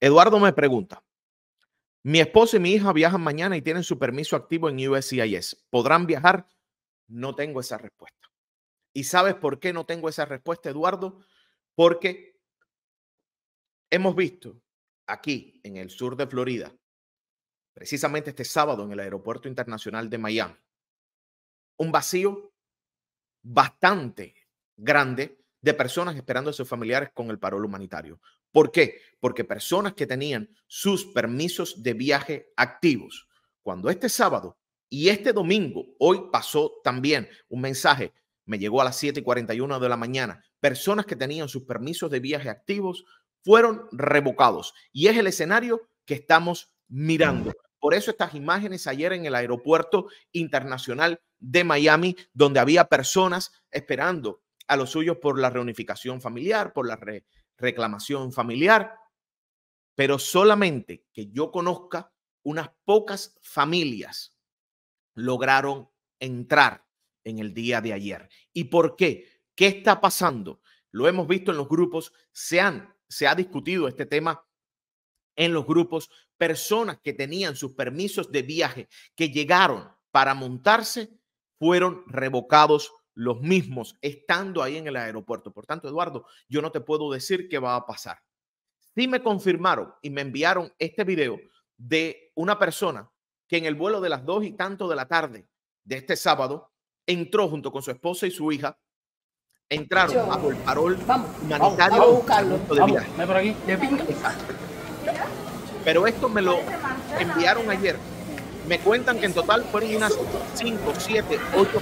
Eduardo me pregunta, mi esposo y mi hija viajan mañana y tienen su permiso activo en USCIS. ¿Podrán viajar? No tengo esa respuesta. ¿Y sabes por qué no tengo esa respuesta, Eduardo? Porque hemos visto aquí en el sur de Florida, precisamente este sábado en el Aeropuerto Internacional de Miami, un vacío bastante grande de personas esperando a sus familiares con el parol humanitario. ¿Por qué? Porque personas que tenían sus permisos de viaje activos, cuando este sábado y este domingo, hoy pasó también un mensaje, me llegó a las 7 y 41 de la mañana, personas que tenían sus permisos de viaje activos fueron revocados. Y es el escenario que estamos mirando. Por eso estas imágenes ayer en el aeropuerto internacional de Miami, donde había personas esperando a los suyos por la reunificación familiar, por la re reclamación familiar, pero solamente que yo conozca unas pocas familias lograron entrar en el día de ayer. ¿Y por qué? ¿Qué está pasando? Lo hemos visto en los grupos, se, han, se ha discutido este tema en los grupos, personas que tenían sus permisos de viaje, que llegaron para montarse, fueron revocados los mismos estando ahí en el aeropuerto. Por tanto, Eduardo, yo no te puedo decir qué va a pasar. Sí me confirmaron y me enviaron este video de una persona que en el vuelo de las dos y tanto de la tarde de este sábado entró junto con su esposa y su hija. Entraron a el parol humanitario Pero esto me lo enviaron ayer me cuentan que en total fueron unas 5, 7, 8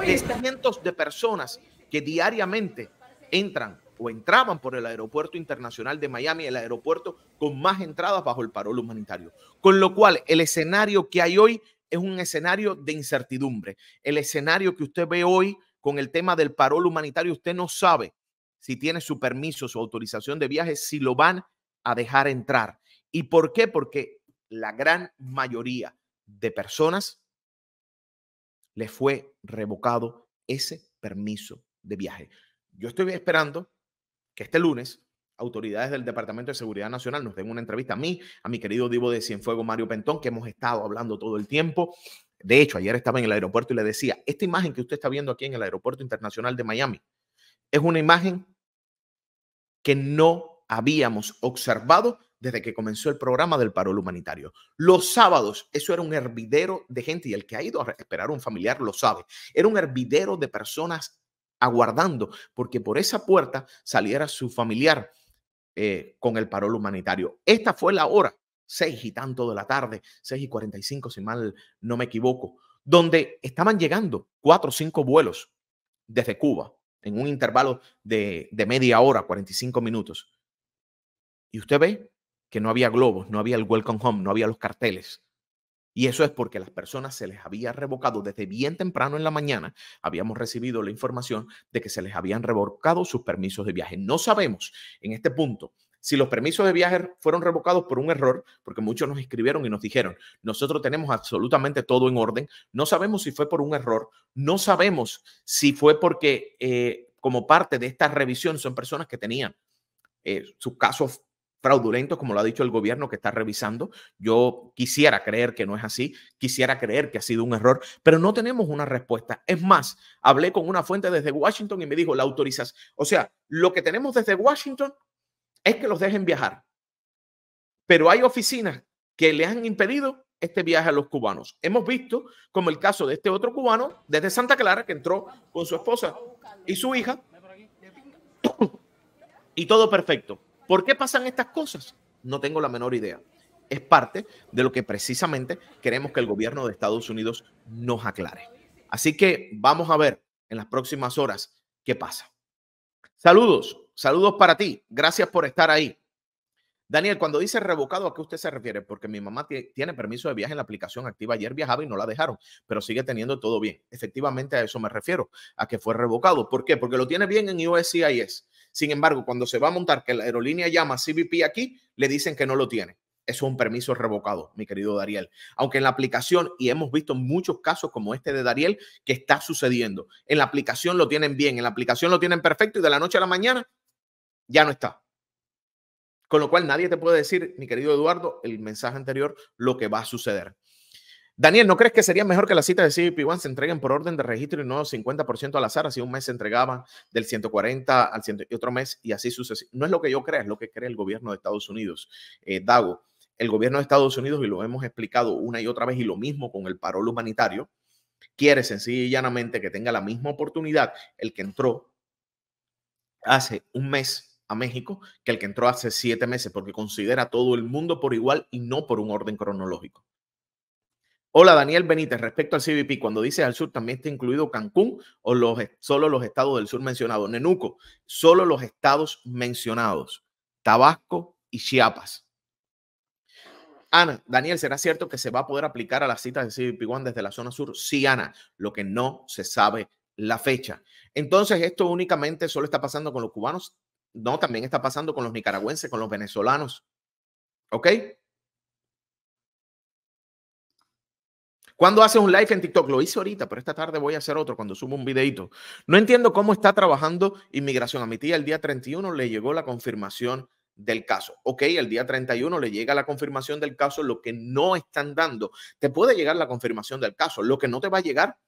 de cientos de personas que diariamente entran o entraban por el Aeropuerto Internacional de Miami, el aeropuerto con más entradas bajo el parol humanitario. Con lo cual, el escenario que hay hoy es un escenario de incertidumbre. El escenario que usted ve hoy con el tema del parol humanitario, usted no sabe si tiene su permiso, su autorización de viaje, si lo van a dejar entrar. ¿Y por qué? Porque la gran mayoría de personas le fue revocado ese permiso de viaje. Yo estoy esperando que este lunes autoridades del Departamento de Seguridad Nacional nos den una entrevista a mí, a mi querido Divo de Cienfuego, Mario Pentón, que hemos estado hablando todo el tiempo. De hecho, ayer estaba en el aeropuerto y le decía, esta imagen que usted está viendo aquí en el Aeropuerto Internacional de Miami es una imagen que no habíamos observado desde que comenzó el programa del parol humanitario. Los sábados, eso era un hervidero de gente y el que ha ido a esperar a un familiar lo sabe. Era un hervidero de personas aguardando porque por esa puerta saliera su familiar eh, con el parol humanitario. Esta fue la hora, seis y tanto de la tarde, seis y cuarenta y cinco, si mal no me equivoco, donde estaban llegando cuatro o cinco vuelos desde Cuba en un intervalo de, media hora, cinco minutos. Y usted ve que no había globos, no había el welcome home, no había los carteles. Y eso es porque las personas se les había revocado desde bien temprano en la mañana. Habíamos recibido la información de que se les habían revocado sus permisos de viaje. No sabemos en este punto si los permisos de viaje fueron revocados por un error, porque muchos nos escribieron y nos dijeron, nosotros tenemos absolutamente todo en orden. No sabemos si fue por un error. No sabemos si fue porque eh, como parte de esta revisión son personas que tenían eh, sus casos fraudulentos, como lo ha dicho el gobierno que está revisando. Yo quisiera creer que no es así, quisiera creer que ha sido un error, pero no tenemos una respuesta. Es más, hablé con una fuente desde Washington y me dijo, la autorizas. O sea, lo que tenemos desde Washington es que los dejen viajar, pero hay oficinas que le han impedido este viaje a los cubanos. Hemos visto como el caso de este otro cubano desde Santa Clara que entró con su esposa y su hija y todo perfecto. ¿Por qué pasan estas cosas? No tengo la menor idea. Es parte de lo que precisamente queremos que el gobierno de Estados Unidos nos aclare. Así que vamos a ver en las próximas horas qué pasa. Saludos, saludos para ti. Gracias por estar ahí. Daniel, cuando dice revocado, ¿a qué usted se refiere? Porque mi mamá tiene permiso de viaje en la aplicación activa. Ayer viajaba y no la dejaron, pero sigue teniendo todo bien. Efectivamente, a eso me refiero, a que fue revocado. ¿Por qué? Porque lo tiene bien en USCIS. Sin embargo, cuando se va a montar que la aerolínea llama CBP aquí, le dicen que no lo tiene. Eso es un permiso revocado, mi querido Dariel. Aunque en la aplicación, y hemos visto muchos casos como este de Dariel, que está sucediendo. En la aplicación lo tienen bien, en la aplicación lo tienen perfecto y de la noche a la mañana ya no está. Con lo cual nadie te puede decir, mi querido Eduardo, el mensaje anterior, lo que va a suceder. Daniel, ¿no crees que sería mejor que las citas de CBP1 se entreguen por orden de registro y no 50% al azar? Así un mes se entregaba del 140 al 100 y otro mes y así sucesivamente. No es lo que yo creo, es lo que cree el gobierno de Estados Unidos, eh, Dago. El gobierno de Estados Unidos, y lo hemos explicado una y otra vez, y lo mismo con el parol humanitario, quiere sencillamente que tenga la misma oportunidad el que entró hace un mes a México que el que entró hace siete meses, porque considera a todo el mundo por igual y no por un orden cronológico. Hola Daniel Benítez, respecto al CBP, cuando dices al sur, ¿también está incluido Cancún o solo los estados del sur mencionados? Nenuco, solo los estados mencionados, Tabasco y Chiapas. Ana, Daniel, ¿será cierto que se va a poder aplicar a las citas de CBP One desde la zona sur? Sí, Ana, lo que no se sabe la fecha. Entonces, esto únicamente solo está pasando con los cubanos, no, también está pasando con los nicaragüenses, con los venezolanos. ¿Ok? Cuando haces un live en TikTok? Lo hice ahorita, pero esta tarde voy a hacer otro cuando subo un videito. No entiendo cómo está trabajando inmigración. A mi tía el día 31 le llegó la confirmación del caso. Ok, el día 31 le llega la confirmación del caso, lo que no están dando. Te puede llegar la confirmación del caso. Lo que no te va a llegar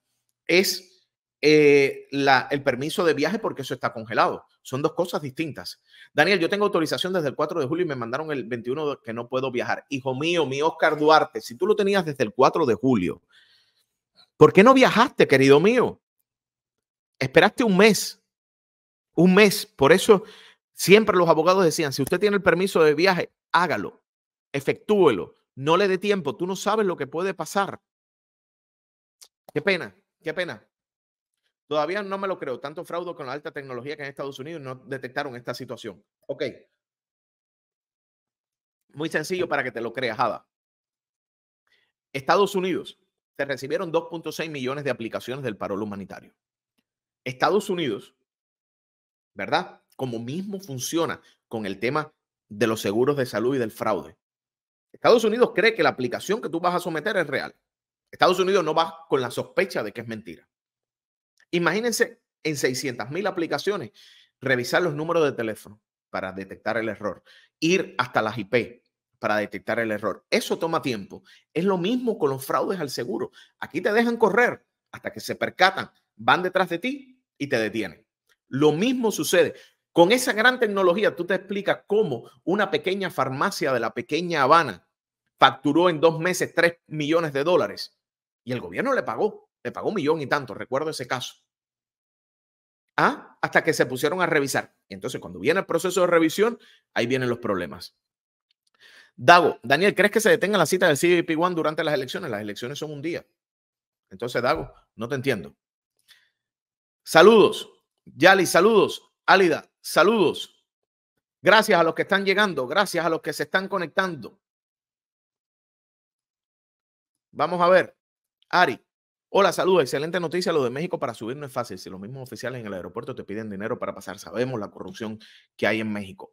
es eh, la, el permiso de viaje porque eso está congelado. Son dos cosas distintas. Daniel, yo tengo autorización desde el 4 de julio y me mandaron el 21 que no puedo viajar. Hijo mío, mi Oscar Duarte, si tú lo tenías desde el 4 de julio, ¿por qué no viajaste, querido mío? Esperaste un mes, un mes. Por eso siempre los abogados decían, si usted tiene el permiso de viaje, hágalo, efectúelo, no le dé tiempo, tú no sabes lo que puede pasar. Qué pena, qué pena. Todavía no me lo creo. Tanto fraude con la alta tecnología que en Estados Unidos no detectaron esta situación. Ok. Muy sencillo para que te lo creas, Ada. Estados Unidos se recibieron 2.6 millones de aplicaciones del parol humanitario. Estados Unidos, ¿verdad? Como mismo funciona con el tema de los seguros de salud y del fraude. Estados Unidos cree que la aplicación que tú vas a someter es real. Estados Unidos no va con la sospecha de que es mentira. Imagínense en 600.000 aplicaciones revisar los números de teléfono para detectar el error, ir hasta las IP para detectar el error. Eso toma tiempo. Es lo mismo con los fraudes al seguro. Aquí te dejan correr hasta que se percatan, van detrás de ti y te detienen. Lo mismo sucede. Con esa gran tecnología, tú te explicas cómo una pequeña farmacia de la pequeña Habana facturó en dos meses 3 millones de dólares y el gobierno le pagó pagó un millón y tanto, recuerdo ese caso. ¿Ah? Hasta que se pusieron a revisar. entonces, cuando viene el proceso de revisión, ahí vienen los problemas. Dago, Daniel, ¿crees que se detenga la cita del CBP1 durante las elecciones? Las elecciones son un día. Entonces, Dago, no te entiendo. Saludos. Yali, saludos. Álida, saludos. Gracias a los que están llegando, gracias a los que se están conectando. Vamos a ver. Ari, Hola, saludos. Excelente noticia. Lo de México para subir no es fácil. Si los mismos oficiales en el aeropuerto te piden dinero para pasar, sabemos la corrupción que hay en México.